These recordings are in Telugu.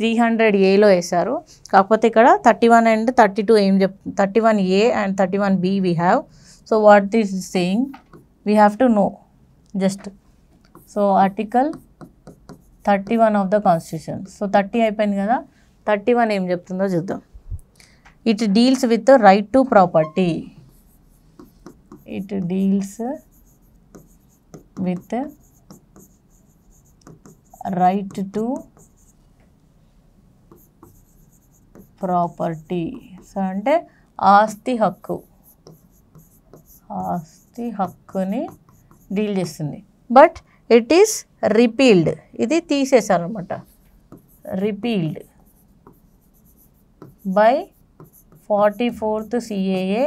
త్రీ హండ్రెడ్ ఏలో వేశారు కాకపోతే ఇక్కడ thirty one and thirty two ఏం చెప్ thirty one A and thirty one B we have so what is saying we have to know just so article thirty one of the constitution so thirty అయిపోయింది కదా థర్టీ వన్ ఏం చెప్తుందో చూద్దాం it deals with right to property it deals with right to so అంటే ఆస్తి హక్కు ఆస్తి హక్కుని డీల్ చేస్తుంది బట్ ఇట్ ఈస్ రిపీల్డ్ ఇది తీసేశారనమాట repealed by forty fourth CAA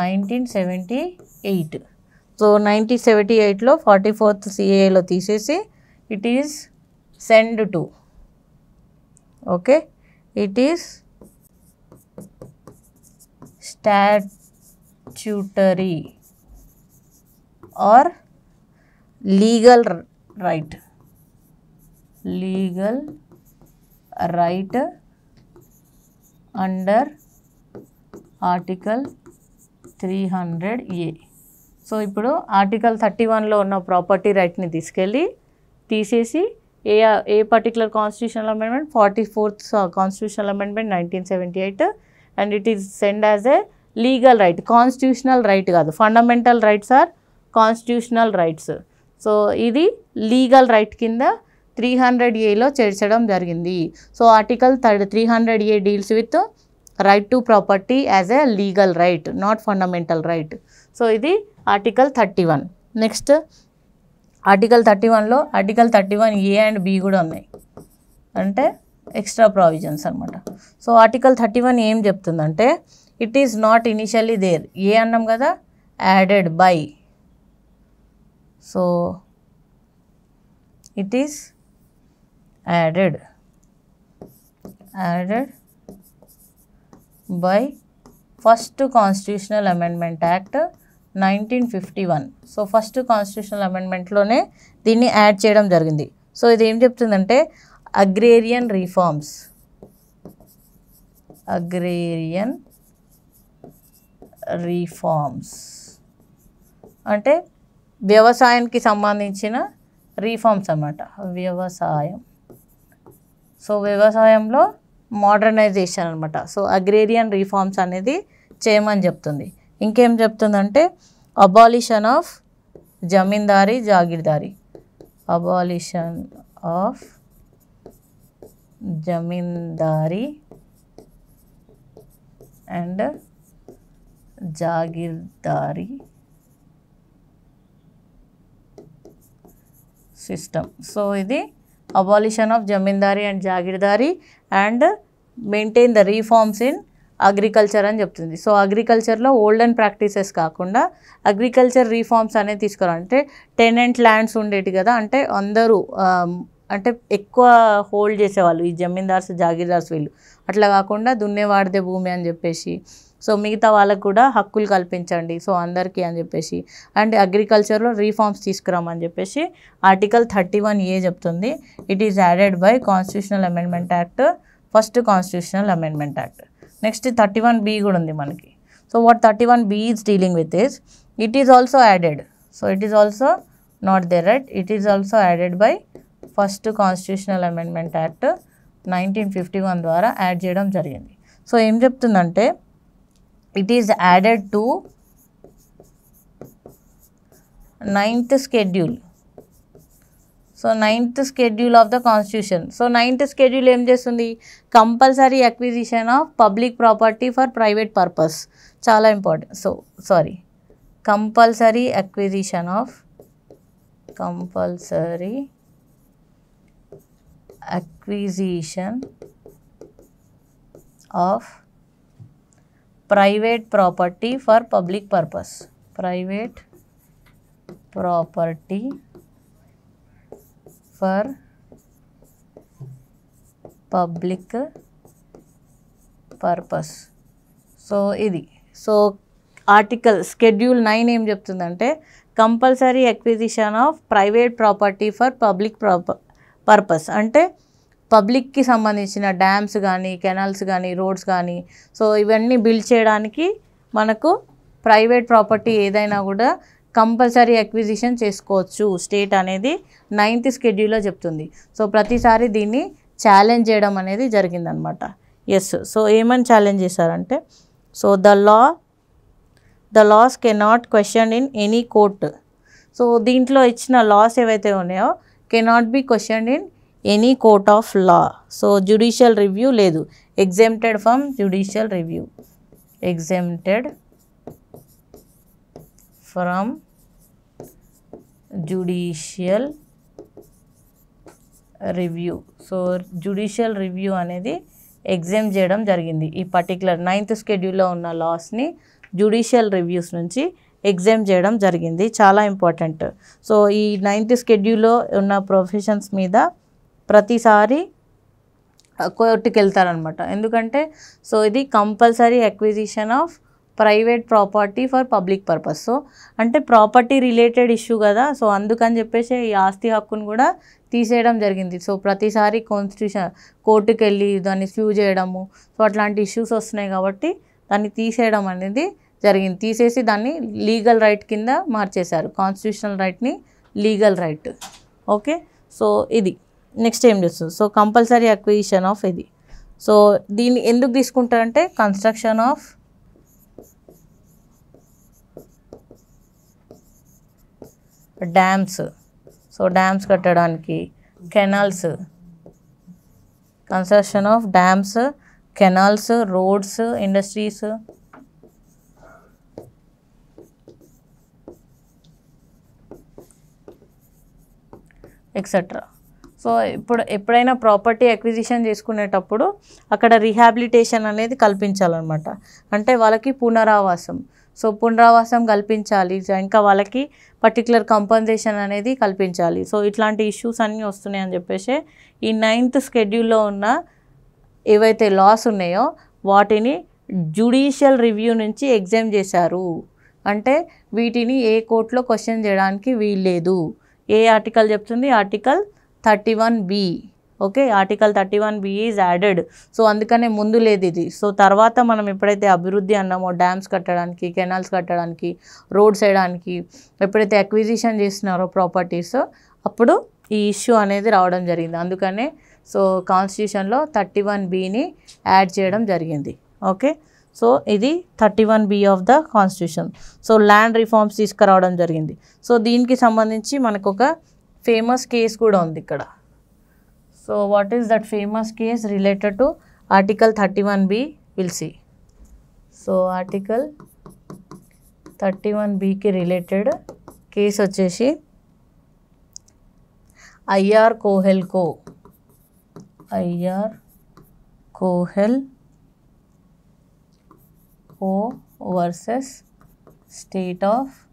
nineteen seventy eight so nineteen seventy ఎయిట్లో ఫార్టీ ఫోర్త్ సిఏఏలో తీసేసి it is send to okay it is statutory or legal right legal right under article three hundred A so ఇప్పుడు ఆర్టికల్ థర్టీ వన్లో ఉన్న ప్రాపర్టీ రైట్ని తీసుకెళ్ళి తీసేసి a a particular constitutional amendment forty fourth constitutional amendment nineteen seventy eight and it is send as a legal right constitutional right కాదు fundamental rights are constitutional rights so ఇది లీగల్ రైట్ కింద త్రీ హండ్రెడ్ ఏలో చేర్చడం జరిగింది so article third three hundred A deals with right to property as a legal right not fundamental right so ఇది article thirty one next article thirty వన్లో article thirty one A and B కూడా ఉన్నాయి అంటే ఎక్స్ట్రా ప్రావిజన్స్ అనమాట సో ఆర్టికల్ థర్టీ వన్ ఏం చెప్తుందంటే it is not initially there A అన్నాం కదా added by so it is added added by first constitutional amendment act nineteen fifty one so first constitutional అమెండ్మెంట్లోనే దీన్ని యాడ్ చేయడం జరిగింది సో ఇది ఏం చెప్తుందంటే అగ్రేరియన్ రీఫార్మ్స్ అగ్రేరియన్ రీఫార్మ్స్ అంటే వ్యవసాయానికి సంబంధించిన రీఫార్మ్స్ అన్నమాట వ్యవసాయం సో వ్యవసాయంలో మోడర్నైజేషన్ అనమాట సో అగ్రేరియన్ రీఫార్మ్స్ అనేది చేయమని చెప్తుంది ఇంకేం చెప్తుందంటే abolition of zamindari jagirdari abolition of zamindari and jagirdari system so ఇది abolition of zamindari and jagirdari and maintain the reforms in agriculture అని చెప్తుంది సో అగ్రికల్చర్లో ఓల్డ్ అండ్ ప్రాక్టీసెస్ కాకుండా అగ్రికల్చర్ రీఫార్మ్స్ అనేవి తీసుకురావాలి అంటే టెనెంట్ ల్యాండ్స్ ఉండేటి కదా అంటే అందరూ అంటే ఎక్కువ హోల్డ్ చేసేవాళ్ళు ఈ జమీందార్స్ జాగీర్దార్స్ వీళ్ళు అట్లా కాకుండా దున్నేవాడిదే భూమి అని చెప్పేసి సో మిగతా వాళ్ళకు కూడా హక్కులు కల్పించండి సో అందరికీ అని చెప్పేసి అండ్ అగ్రికల్చర్లో రీఫార్మ్స్ తీసుకురామని చెప్పేసి ఆర్టికల్ థర్టీ వన్ ఏ చెప్తుంది it is added by constitutional amendment act first constitutional amendment act next thirty one B కూడా ఉంది మనకి so what thirty one B is dealing with is it is also added so it is also not they right it is also added by first constitutional amendment act nineteen fifty one ద్వారా యాడ్ చేయడం జరిగింది సో ఏం చెప్తుందంటే it is added to ninth schedule so ninth schedule of the constitution so ninth schedule ఏం చేస్తుంది compulsory acquisition of public property for private purpose చాలా important so sorry compulsory acquisition of compulsory acquisition of private property for public purpose private property for public purpose so ఇది సో ఆర్టికల్ షెడ్యూల్ నైన్ ఏం చెప్తుందంటే compulsory acquisition of private property for public purpose అంటే పబ్లిక్కి సంబంధించిన డ్యామ్స్ కానీ కెనాల్స్ కానీ రోడ్స్ కానీ సో ఇవన్నీ బిల్డ్ చేయడానికి మనకు ప్రైవేట్ ప్రాపర్టీ ఏదైనా కూడా కంపల్సరీ అక్విజిషన్ చేసుకోవచ్చు స్టేట్ అనేది నైన్త్ స్కెడ్యూల్లో చెప్తుంది సో ప్రతిసారి దీన్ని ఛాలెంజ్ చేయడం అనేది జరిగిందనమాట ఎస్ సో ఏమని ఛాలెంజ్ చేశారంటే so the law the laws cannot question in any court so దీంట్లో ఇచ్చిన లాస్ ఏవైతే ఉన్నాయో cannot be question in any court of law so judicial review లేదు exempted from judicial review exempted from judicial review so judicial review అనేది ఎగ్జామ్ చేయడం జరిగింది ఈ పర్టికులర్ నైన్త్ స్కెడ్యూల్లో ఉన్న లాస్ని జుడిషియల్ రివ్యూస్ నుంచి ఎగ్జామ్ చేయడం జరిగింది చాలా ఇంపార్టెంట్ సో ఈ నైన్త్ స్కెడ్యూల్లో ఉన్న ప్రొఫెషన్స్ మీద ప్రతిసారి కొట్టుకెళ్తారనమాట ఎందుకంటే సో ఇది compulsory acquisition of private property for public purpose so అంటే ప్రాపర్టీ రిలేటెడ్ ఇష్యూ కదా సో అందుకని చెప్పేసి ఈ ఆస్తి హక్కును కూడా తీసేయడం జరిగింది సో ప్రతిసారి కాన్స్టిట్యూషన్ కోర్టుకు వెళ్ళి దాన్ని స్యూ చేయడము సో అట్లాంటి ఇష్యూస్ వస్తున్నాయి కాబట్టి దాన్ని తీసేయడం అనేది జరిగింది తీసేసి దాన్ని లీగల్ రైట్ కింద మార్చేశారు కాన్స్టిట్యూషనల్ రైట్ని లీగల్ రైట్ ఓకే సో ఇది నెక్స్ట్ ఏం చేస్తుంది సో కంపల్సరీ అక్విజిషన్ ఆఫ్ ఇది సో దీన్ని ఎందుకు తీసుకుంటారంటే construction of dams so dams కట్టడానికి canals construction of dams canals roads industries etcetera so ఇప్పుడు ఎప్పుడైనా ప్రాపర్టీ అక్విజిషన్ చేసుకునేటప్పుడు అక్కడ రీహాబిలిటేషన్ అనేది కల్పించాలన్నమాట అంటే వాళ్ళకి పునరావాసం సో పునరావాసం కల్పించాలి ఇంకా వాళ్ళకి పర్టికులర్ కంపన్సేషన్ అనేది కల్పించాలి సో ఇట్లాంటి ఇష్యూస్ అన్నీ వస్తున్నాయి అని చెప్పేసి ఈ నైన్త్ స్కెడ్యూల్లో ఉన్న ఏవైతే లాస్ ఉన్నాయో వాటిని జ్యుడిషియల్ రివ్యూ నుంచి ఎగ్జామ్ చేశారు అంటే వీటిని ఏ కోర్టులో క్వశ్చన్ చేయడానికి వీల్లేదు ఏ ఆర్టికల్ చెప్తుంది article thirty one B okay article thirty one B is added so అందుకనే ముందు లేదు ఇది సో తర్వాత మనం ఎప్పుడైతే అభివృద్ధి అన్నామో డ్యామ్స్ కట్టడానికి కెనాల్స్ కట్టడానికి రోడ్స్ వేయడానికి ఎప్పుడైతే అక్విజిషన్ చేస్తున్నారో ప్రాపర్టీస్ అప్పుడు ఈ ఇష్యూ అనేది రావడం జరిగింది అందుకనే సో కాన్స్టిట్యూషన్లో థర్టీ వన్ బిని యాడ్ చేయడం జరిగింది ఓకే సో ఇది thirty one B of the constitution so land reforms తీసుకురావడం జరిగింది సో దీనికి సంబంధించి మనకు ఒక ఫేమస్ కేసు కూడా ఉంది ఇక్కడ So what is that famous case related to Article 31B? We'll see. So Article 31B related case ochesi IR Kohel Co. IR Kohel Co. versus State of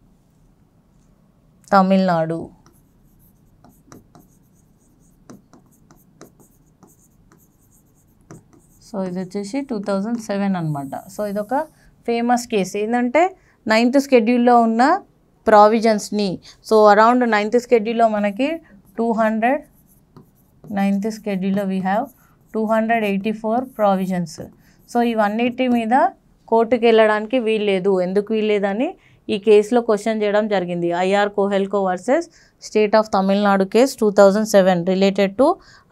Tamil Nadu. So ఇది వచ్చేసి టూ థౌజండ్ సెవెన్ అనమాట సో ఇదొక ఫేమస్ కేసు ఏంటంటే నైన్త్ స్కెడ్యూల్లో ఉన్న ప్రావిజన్స్ని సో అరౌండ్ నైన్త్ స్కెడ్యూల్లో మనకి టూ హండ్రెడ్ నైన్త్ స్కెడ్యూల్లో we have two hundred eighty four provisions so ఇవన్నిటి మీద కోర్టుకు వెళ్ళడానికి వీల్లేదు ఎందుకు వీల్లేదని ఈ కేస్ లో క్వశ్చన్ చేయడం జరిగింది IR Coelho versus state of Tamil Nadu case 2007 related to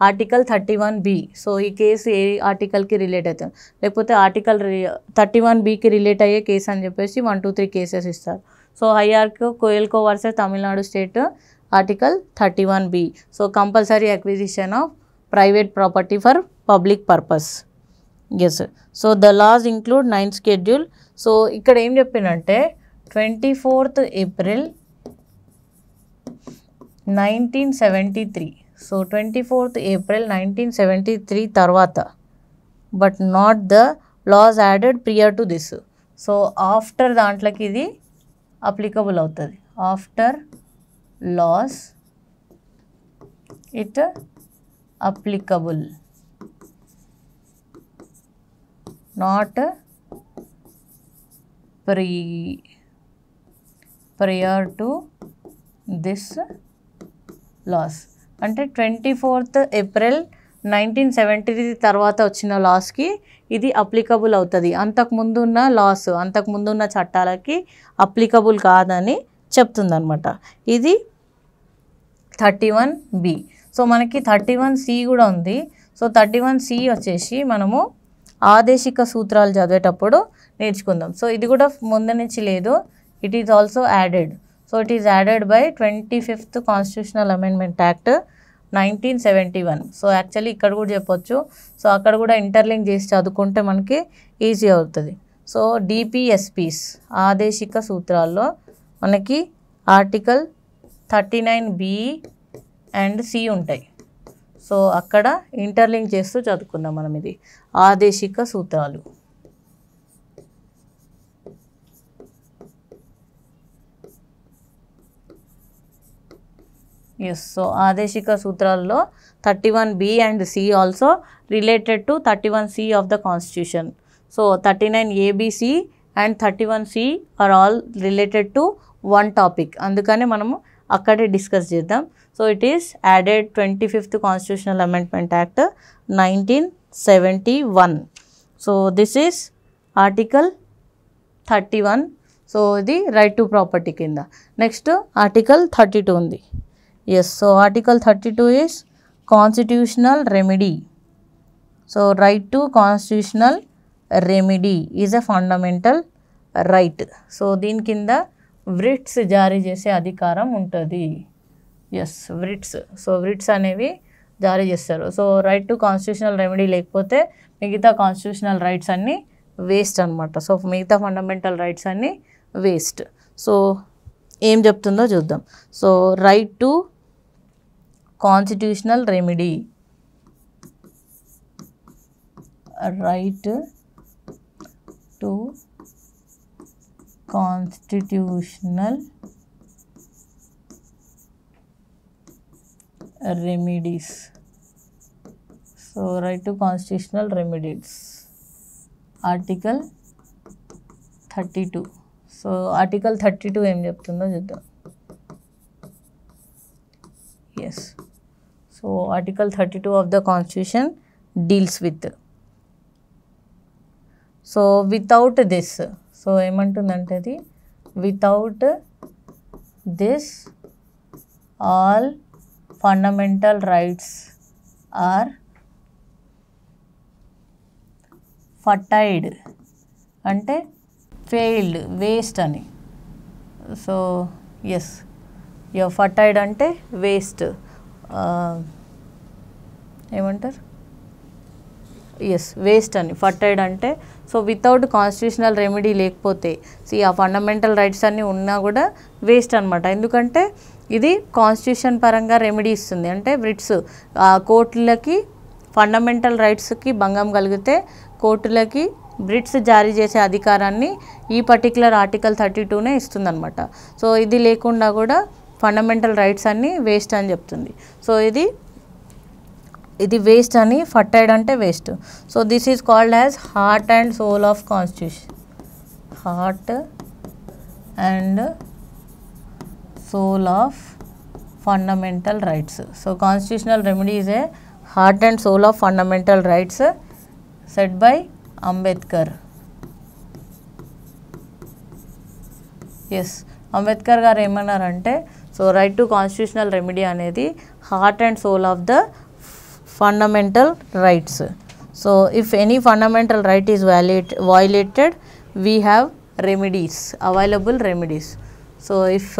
article 31 B so ఈ కేస్ ఆర్టికల్ కి రిలేటెడ్ లేకపోతే ఆర్టికల్ 31 బి కి రిలేట్ అయ్యే కేస్ అని చెప్పేసి 1 2 3 కేసెస్ ఇస్తారు so IR Coelho versus Tamil Nadu state article 31 B so compulsory acquisition of private property for public purpose yes so the laws include ninth schedule so ఇక్కడ ఏం చెప్పిన అంటే twenty fourth April 1973 so 24th april 1973 tarvata but not the laws added prior to this so after దాంట్లోకి ఇది applicable అవుతుంది after laws it applicable not pre prior to this laws అంటే twenty fourth April nineteen seventy తర్వాత వచ్చిన లాస్కి ఇది అప్లికబుల్ అవుతుంది అంతకుముందు ఉన్న లాస్ అంతకుముందు ఉన్న చట్టాలకి అప్లికబుల్ కాదని చెప్తుందనమాట ఇది థర్టీ వన్ బి సో మనకి థర్టీ వన్ సి కూడా ఉంది సో థర్టీ వన్ సి వచ్చేసి మనము ఆదేశిక సూత్రాలు చదివేటప్పుడు నేర్చుకుందాం సో ఇది కూడా ముందు నుంచి లేదు it is also added so it is added by twenty fifth by amendment act nineteen seventy one so actually ఇక్కడ కూడా చెప్పొచ్చు సో అక్కడ కూడా ఇంటర్లింక్ చేసి చదువుకుంటే మనకి ఈజీ అవుతుంది సో డిపిఎస్పీస్ ఆదేశిక సూత్రాల్లో మనకి article thirty nine B and C ఉంటాయి సో అక్కడ ఇంటర్లింక్ చేస్తూ చదువుకుందాం మనం ఇది ఆదేశిక సూత్రాలు ఎస్ సో ఆదేశిక సూత్రాల్లో thirty one B and C also related to thirty one C of the constitution so thirty nine ABC and thirty one C are all related to one topic అందుకనే మనము అక్కడే డిస్కస్ చేద్దాం so it is added twenty fifth constitutional amendment act nineteen seventy one so this is article thirty one so ఇది రైట్ టు ప్రాపర్టీ కింద నెక్స్ట్ ఆర్టికల్ థర్టీ టూ ఉంది yes so article thirty two is constitutional remedy so right to constitutional remedy is a fundamental right so దీని కింద వ్రిట్స్ జారీ చేసే అధికారం ఉంటుంది ఎస్ వ్రిట్స్ సో వ్రిట్స్ అనేవి జారీ చేస్తారు so right to constitutional remedy లేకపోతే మిగతా కాన్స్టిట్యూషనల్ రైట్స్ అన్నీ వేస్ట్ అనమాట సో మిగతా ఫండమెంటల్ రైట్స్ అన్నీ వేస్ట్ సో ఏం చెప్తుందో చూద్దాం so right to constitutional remedy right to constitutional remedies so right to constitutional remedies article 32 so article 32 em cheptundo chuddam yes so article 32 of the constitution deals with so without this so ఏమంటుందంటే అది without this all fundamental rights are futile అంటే ఫెయిల్డ్ వేస్ట్ అని సో ఎస్ యో ఫటైడ్ అంటే వేస్ట్ ఏమంటారు ఎస్ వేస్ట్ అని ఫట్టైడ్ అంటే సో వితౌట్ కాన్స్టిట్యూషనల్ రెమెడీ లేకపోతే సి ఆ ఫండమెంటల్ రైట్స్ అన్నీ ఉన్నా కూడా వేస్ట్ అనమాట ఎందుకంటే ఇది కాన్స్టిట్యూషన్ పరంగా రెమెడీ ఇస్తుంది అంటే ఆ కోర్టులకి ఫండమెంటల్ రైట్స్కి భంగం కలిగితే కోర్టులకి బ్రిట్స్ జారీ చేసే అధికారాన్ని ఈ పర్టికులర్ ఆర్టికల్ థర్టీ టూనే ఇస్తుందన్నమాట సో ఇది లేకుండా కూడా ఫండమెంటల్ రైట్స్ అన్నీ వేస్ట్ అని చెప్తుంది సో ఇది ఇది వేస్ట్ అని ఫట్టైడ్ అంటే waste so this is called as heart and soul of constitution heart and soul of fundamental rights so constitutional remedy a heart and soul of fundamental rights set by Ambedkar yes Ambedkar గారు ఏమన్నారంటే So, right to constitutional remedy ane the heart and soul of the fundamental rights. So, if any fundamental right is violated, we have remedies, available remedies. So, if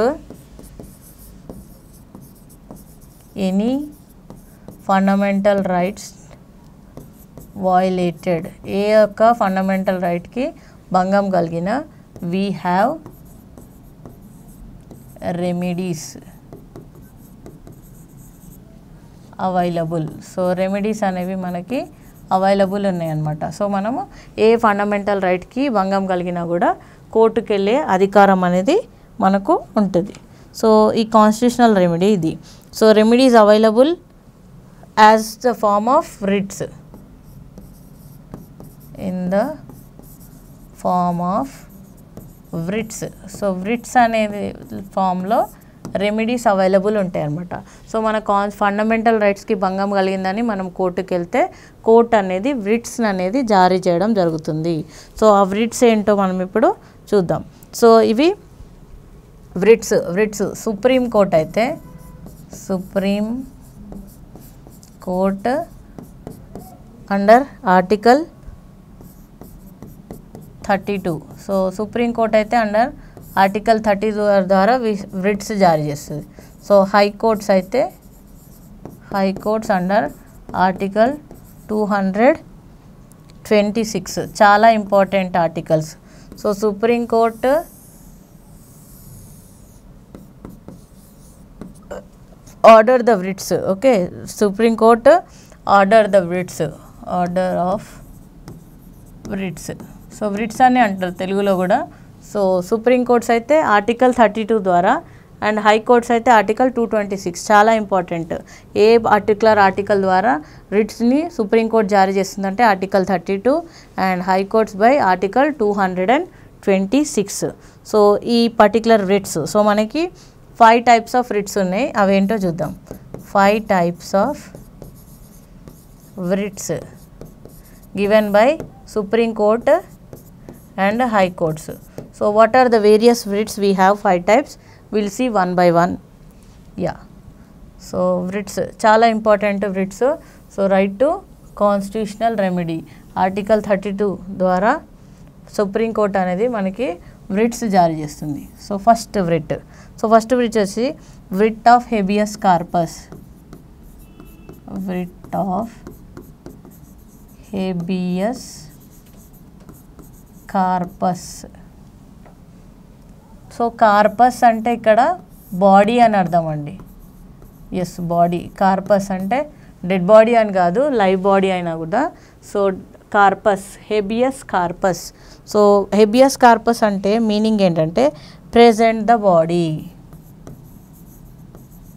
any fundamental rights violated, a fundamental right ki bangam galgina, we have remedies available so remedies అనేవి మనకి అవైలబుల్ ఉన్నాయన్నమాట సో మనము ఏ ఫండమెంటల్ రైట్కి భంగం కలిగినా కూడా కోర్టుకు వెళ్ళే అధికారం అనేది మనకు ఉంటుంది సో ఈ కాన్స్టిట్యూషనల్ రెమెడీ ఇది so remedies available as the form of writs in the form of writs so writs అనేది ఫామ్లో రెమెడీస్ అవైలబుల్ ఉంటాయి అనమాట సో మన కాన్ ఫండమెంటల్ రైట్స్కి భంగం కలిగిందని మనం కోర్టుకు వెళ్తే కోర్ట్ అనేది వ్రిట్స్ అనేది జారీ చేయడం జరుగుతుంది సో ఆ వ్రిట్స్ ఏంటో మనం ఇప్పుడు చూద్దాం సో ఇవి వ్రిట్స్ వ్రిట్స్ సుప్రీం కోర్ట్ అయితే supreme court under article thirty two so supreme कोर्टते अंडर आर्टिकल थर्टी टू द्वारा रिट्स जारी चेस्ट so high courts high courts under article two hundred twenty six चाल important article so supreme court order the writs okay supreme court order the writs order of writs so writs అనే అంటారు తెలుగులో కూడా సో సుప్రీం కోర్ట్స్ అయితే ఆర్టికల్ థర్టీ టూ ద్వారా అండ్ హైకోర్ట్స్ అయితే ఆర్టికల్ టూ ట్వంటీ సిక్స్ చాలా ఇంపార్టెంట్ ఏ పర్టికులర్ ఆర్టికల్ ద్వారా రిట్స్ని సుప్రీంకోర్టు జారీ చేస్తుందంటే article thirty two and high courts by article two hundred and twenty six so ఈ పర్టికులర్ రిట్స్ సో మనకి ఫైవ్ టైప్స్ ఆఫ్ రిట్స్ ఉన్నాయి అవేంటో చూద్దాం five types of writs given by supreme court and high courts. So, what are the various writs we have 5 types we will see one by one yeah. So, writs chala important writs so right to constitutional remedy article thirty two ద్వారా సుప్రీంకోర్టు అనేది మనకి వ్రిట్స్ జారీ చేస్తుంది so first writ so first writ వచ్చి writ of habeas corpus writ of habeas corpus so corpus అంటే ఇక్కడ బాడీ అని అర్థం అండి ఎస్ బాడీ కార్పస్ అంటే డెడ్ బాడీ అని కాదు లైవ్ బాడీ అయినా కూడా so corpus habeas corpus so habeas corpus అంటే మీనింగ్ ఏంటంటే present the body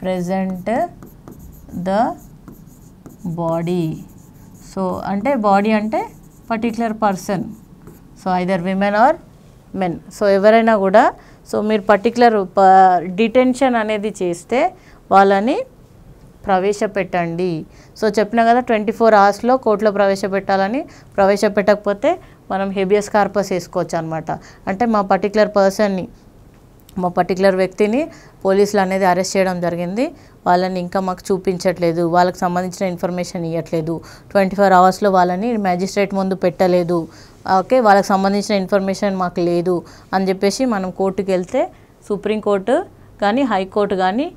present the body so అంటే బాడీ అంటే particular person so either women or men so ఎవరైనా కూడా సో మీరు పర్టికులర్ డిటెన్షన్ అనేది చేస్తే వాళ్ళని ప్రవేశపెట్టండి సో చెప్పినా కదా ట్వంటీ ఫోర్ అవర్స్లో కోర్టులో ప్రవేశపెట్టాలని ప్రవేశపెట్టకపోతే మనం హెబియస్ కార్పస్ వేసుకోవచ్చు అనమాట అంటే మా పర్టికులర్ పర్సన్ని మా పర్టికులర్ వ్యక్తిని పోలీసులు అనేది అరెస్ట్ చేయడం జరిగింది వాళ్ళని ఇంకా మాకు చూపించట్లేదు వాళ్ళకి సంబంధించిన ఇన్ఫర్మేషన్ ఇవ్వట్లేదు ట్వంటీ ఫోర్ అవర్స్లో వాళ్ళని మ్యాజిస్ట్రేట్ ముందు పెట్టలేదు ఓకే వాళ్ళకి సంబంధించిన ఇన్ఫర్మేషన్ మాకు లేదు అని చెప్పేసి మనం కోర్టుకి వెళ్తే సుప్రీంకోర్టు కానీ హైకోర్టు కానీ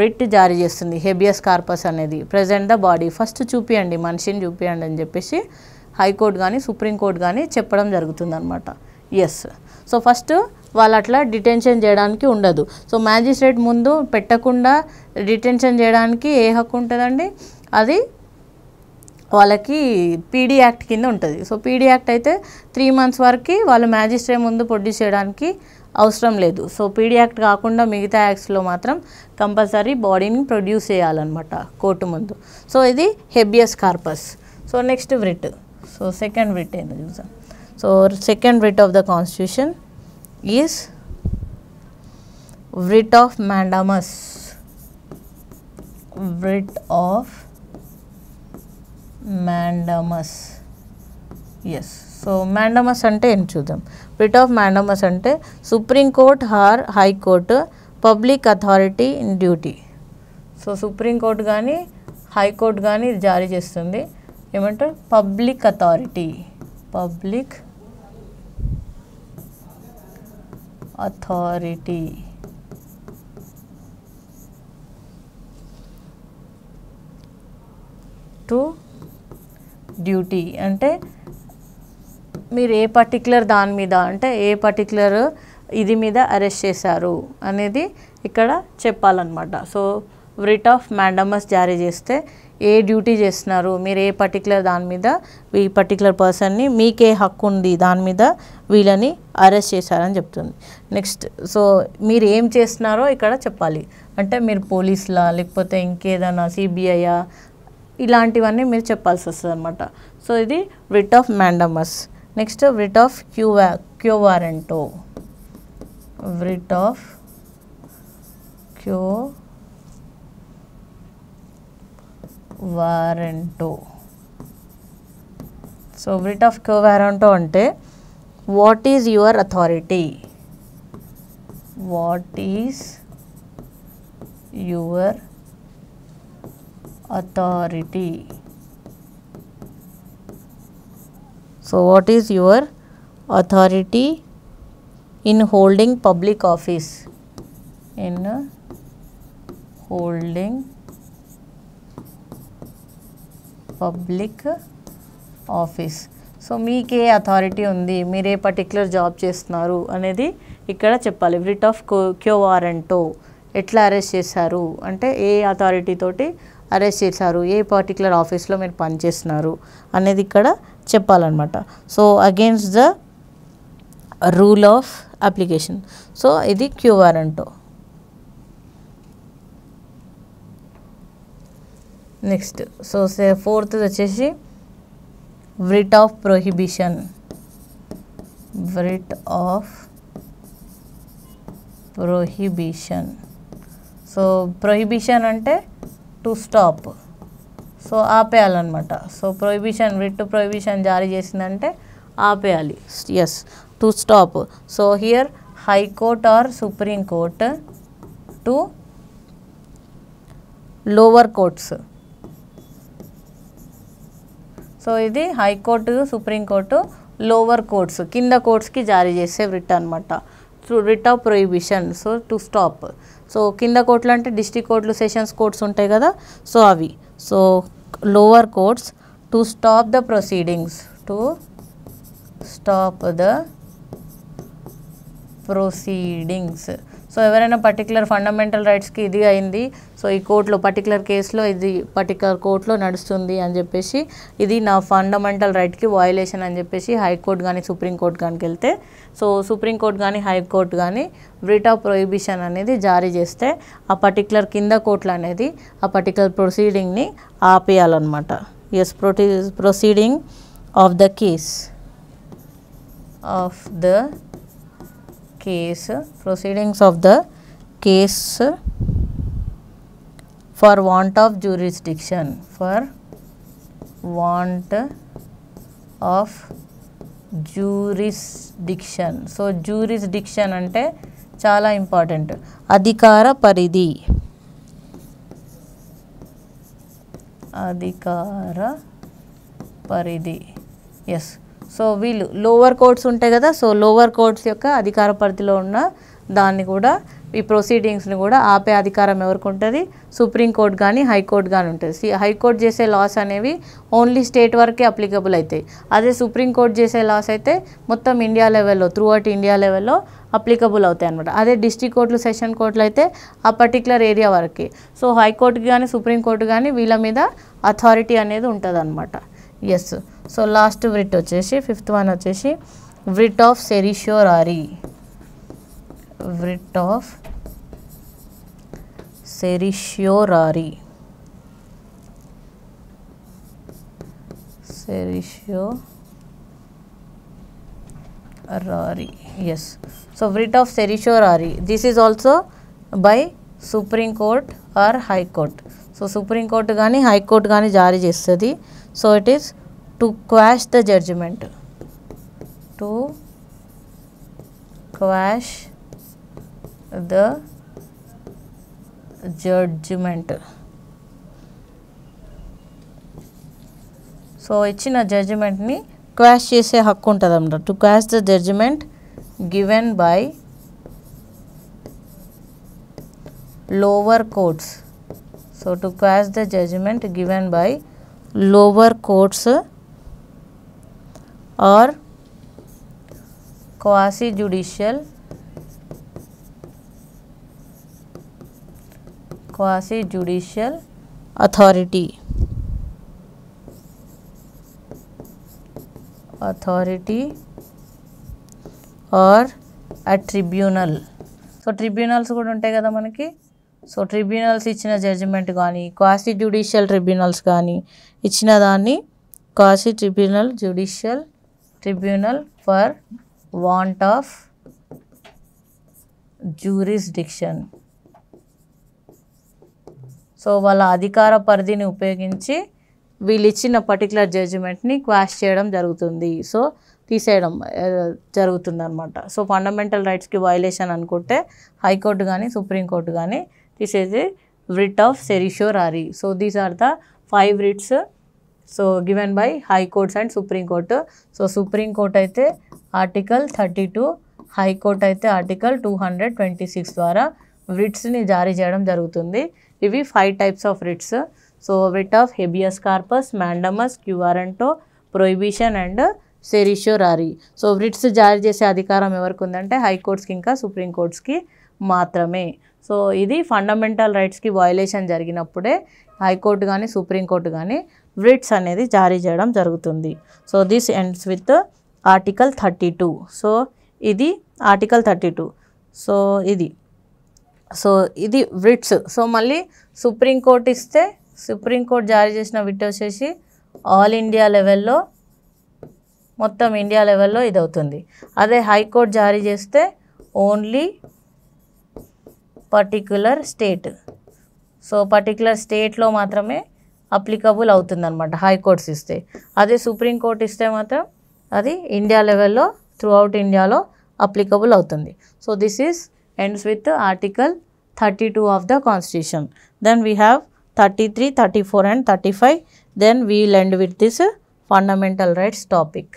రిట్ జారీ చేస్తుంది హెబియస్ కార్పస్ అనేది ప్రజెంట్ ద బాడీ ఫస్ట్ చూపియండి మనిషిని చూపియండి అని చెప్పేసి హైకోర్టు కానీ సుప్రీంకోర్టు కానీ చెప్పడం అనమాట ఎస్ సో ఫస్ట్ వాళ్ళు అట్లా డిటెన్షన్ చేయడానికి ఉండదు సో మ్యాజిస్ట్రేట్ ముందు పెట్టకుండా డిటెన్షన్ చేయడానికి ఏ హక్కు ఉంటుందండి అది వాళ్ళకి పీడీ యాక్ట్ కింద ఉంటుంది సో పీడీ యాక్ట్ అయితే త్రీ మంత్స్ వరకు వాళ్ళు మ్యాజిస్ట్రేట్ ముందు ప్రొడ్యూస్ చేయడానికి అవసరం లేదు సో పీడీ యాక్ట్ కాకుండా మిగతా యాక్ట్స్లో మాత్రం కంపల్సరీ బాడీని ప్రొడ్యూస్ చేయాలన్నమాట కోర్టు ముందు సో ఇది habeas corpus so next writ so second writ ఏంటో చూసాం so second writ of the constitution is writ of mandamus writ of mandamus yes so mandamus అంటే ఏం చూద్దాం రిట్ ఆఫ్ మ్యాండమస్ అంటే supreme court or high court public authority in duty so supreme court కానీ హైకోర్టు కానీ జారీ చేస్తుంది ఏమంటారు public authority public authority to duty అంటే మీరు ఏ పర్టికులర్ దాని మీద అంటే ఏ పర్టికులర్ ఇది మీద అరెస్ట్ చేశారు అనేది ఇక్కడ చెప్పాలన్నమాట సో రిట్ ఆఫ్ మ్యాండమస్ జారీ చేస్తే ఏ డ్యూటీ చేస్తున్నారు మీరు ఏ పర్టికులర్ దాని మీద ఈ పర్టికులర్ పర్సన్ని మీకే హక్కు ఉంది దాని మీద వీళ్ళని అరెస్ట్ చేశారని చెప్తుంది నెక్స్ట్ సో మీరు ఏం చేస్తున్నారో ఇక్కడ చెప్పాలి అంటే మీరు పోలీసులా లేకపోతే ఇంకేదైనా సిబిఐయా ఇలాంటివన్నీ మీరు చెప్పాల్సి వస్తుంది అనమాట సో ఇది writ of mandamus next writ of quo warranto writ of quo covaranto. So, what of On ante, what is your authority? What is your authority? So, what is your authority in holding public office? In holding public office so మీకే అథారిటీ ఉంది మీరు ఏ జాబ్ చేస్తున్నారు అనేది ఇక్కడ చెప్పాలి రిట్ ఆఫ్ క్యో వారెంటో ఎట్లా అరెస్ట్ చేశారు అంటే ఏ అథారిటీ తోటి అరెస్ట్ చేశారు ఏ పర్టికులర్ ఆఫీస్లో మీరు పనిచేస్తున్నారు అనేది ఇక్కడ చెప్పాలన్నమాట so against the rule of application so ఇది quo warranto next so say fourth వచ్చేసి writ of prohibition writ of prohibition so prohibition అంటే టు స్టాప్ సో ఆపేయాలన్నమాట సో ప్రొహిబిషన్ విట్ ప్రొహిబిషన్ జారీ చేసిందంటే ఆపేయాలి yes to stop so here high court or supreme court to lower courts so ఇది హైకోర్టు సుప్రీంకోర్టు లోవర్ కోర్ట్స్ కింద కోర్ట్స్కి జారీ చేసే రిట్ అనమాట writ of prohibition so to stop so కింద కోర్టులు అంటే డిస్టిక్ కోర్టులు సెషన్స్ కోర్ట్స్ ఉంటాయి కదా సో అవి so lower courts to stop the proceedings to stop the proceedings so ఎవరైనా పర్టికులర్ ఫండమెంటల్ రైట్స్కి ఇది అయింది సో ఈ కోర్టులో పర్టికులర్ కేసులో ఇది పర్టికులర్ కోర్టులో నడుస్తుంది అని చెప్పేసి ఇది నా ఫండమెంటల్ రైట్కి వయలేషన్ అని చెప్పేసి హైకోర్టు కానీ సుప్రీంకోర్టు కానికి వెళ్తే సో సుప్రీంకోర్టు కానీ హైకోర్టు కానీ బ్రిట్ ఆఫ్ ప్రొహిబిషన్ అనేది జారీ చేస్తే ఆ పర్టికులర్ కింద కోర్టులు అనేది ఆ పర్టికులర్ ప్రొసీడింగ్ని ఆపేయాలన్నమాట ఎస్ ప్రొటీ proceeding of the case of the case proceedings of the case for want of jurisdiction for want of jurisdiction so jurisdiction అంటే చాలా ఇంపార్టెంట్ అధికార పరిధి అధికార పరిధి ఎస్ సో వీళ్ళు లోవర్ కోర్ట్స్ ఉంటాయి కదా సో లోవర్ కోర్ట్స్ యొక్క అధికార పరిధిలో ఉన్న దాన్ని కూడా ఈ ప్రొసీడింగ్స్ని కూడా ఆపే అధికారం ఎవరికి ఉంటుంది సుప్రీంకోర్టు కానీ హైకోర్టు కానీ ఉంటుంది హైకోర్టు చేసే లాస్ అనేవి ఓన్లీ స్టేట్ వరకే అప్లికబుల్ అవుతాయి అదే సుప్రీంకోర్టు చేసే లాస్ అయితే మొత్తం ఇండియా లెవెల్లో త్రూ అవుట్ ఇండియా లెవెల్లో అప్లికబుల్ అవుతాయి అనమాట అదే డిస్టిక్ కోర్టులు సెషన్ కోర్టులు అయితే ఆ పర్టికులర్ ఏరియా వరకే సో హైకోర్టుకి కానీ సుప్రీంకోర్టు కానీ వీళ్ళ మీద అథారిటీ అనేది ఉంటుంది ఎస్ సో లాస్ట్ వ్రిట్ వచ్చేసి ఫిఫ్త్ వన్ వచ్చేసి writ of certiorari writ of certiorari certiorari yes so writ of certiorari this is also by supreme court or high court so supreme court కానీ హైకోర్టు కానీ జారీ చేస్తుంది So, it is to quash the judgment, to quash the judgment. So ఇచ్చిన జడ్జిమెంట్ని క్వాష్ చేసే హక్కు ఉంటుంది అన్నమాట to quash the judgment given by lower courts so to quash the judgment given by lower courts और quasi judicial quasi judicial authority authority और ఆ ట్రిబ్యునల్ సో ట్రిబ్యునల్స్ కూడా ఉంటాయి కదా మనకి సో ట్రిబ్యునల్స్ ఇచ్చిన జడ్జిమెంట్ కానీ క్వాసి జ్యుడిషియల్ ట్రిబ్యునల్స్ కానీ ఇచ్చిన దాన్ని quasi tribunal judicial tribunal for want of jurisdiction so వాళ్ళ అధికార పరిధిని ఉపయోగించి వీళ్ళు ఇచ్చిన పర్టికులర్ జడ్జిమెంట్ని క్వాష్ చేయడం జరుగుతుంది సో తీసేయడం జరుగుతుంది అనమాట సో ఫండమెంటల్ రైట్స్కి వైలేషన్ అనుకుంటే హైకోర్టు కానీ సుప్రీంకోర్టు కానీ This is a writ of certiorari. So, these are the five writs. So, given by High Courts and Supreme Court. So, అయితే ఆర్టికల్ థర్టీ టూ హైకోర్ట్ అయితే article two hundred twenty six ద్వారా రిట్స్ని జారీ చేయడం జరుగుతుంది ఇవి five types of writs so writ of habeas corpus mandamus quo warranto prohibition and certiorari so writs జారీ చేసే అధికారం ఎవరికి ఉందంటే హైకోర్ట్స్కి ఇంకా సుప్రీంకోర్ట్స్కి మాత్రమే సో ఇది ఫండమెంటల్ రైట్స్కి వయలేషన్ జరిగినప్పుడే హైకోర్టు కానీ సుప్రీంకోర్టు కానీ రిట్స్ అనేది జారీ చేయడం జరుగుతుంది so this ends with article thirty two so ఇది ఆర్టికల్ థర్టీ టూ సో ఇది సో ఇది రిట్స్ సో మళ్ళీ సుప్రీంకోర్టు ఇస్తే సుప్రీంకోర్టు జారీ చేసిన విట్ వచ్చేసి ఆల్ ఇండియా లెవెల్లో మొత్తం ఇండియా లెవెల్లో ఇది అవుతుంది అదే హైకోర్టు జారీ చేస్తే only particular state so particular స్టేట్లో మాత్రమే అప్లికబుల్ అవుతుందన్నమాట హైకోర్ట్స్ ఇస్తే అదే సుప్రీంకోర్టు ఇస్తే మాత్రం అది ఇండియా లెవెల్లో త్రూ అవుట్ ఇండియాలో అప్లికబుల్ అవుతుంది so this is ends with article thirty two of the constitution then we have thirty three thirty four and thirty five then we lend with this fundamental rights topic